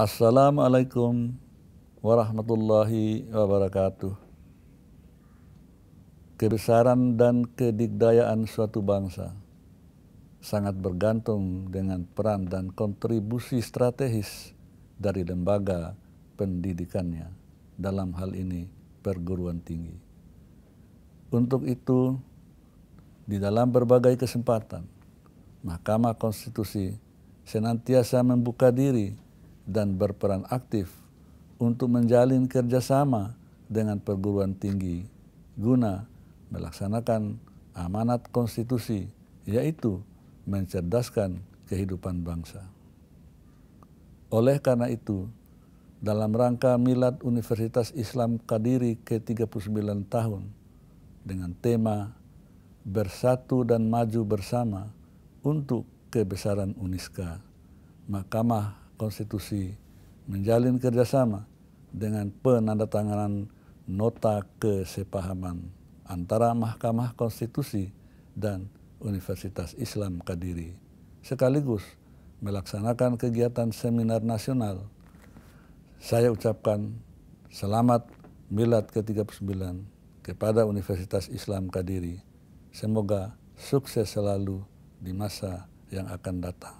Assalamualaikum warahmatullahi wabarakatuh. Kebesaran dan kedikdayaan suatu bangsa sangat bergantung dengan peran dan kontribusi strategis dari lembaga pendidikannya dalam hal ini perguruan tinggi. Untuk itu, di dalam berbagai kesempatan, Mahkamah Konstitusi senantiasa membuka diri dan berperan aktif untuk menjalin kerjasama dengan perguruan tinggi guna melaksanakan amanat konstitusi, yaitu mencerdaskan kehidupan bangsa. Oleh karena itu, dalam rangka Milad Universitas Islam Kadiri ke-39 tahun dengan tema Bersatu dan Maju Bersama untuk Kebesaran UNISKA, Mahkamah konstitusi, menjalin kerjasama dengan penandatanganan nota kesepahaman antara Mahkamah Konstitusi dan Universitas Islam Kadiri, sekaligus melaksanakan kegiatan seminar nasional. Saya ucapkan selamat milad ke-39 kepada Universitas Islam Kadiri. Semoga sukses selalu di masa yang akan datang.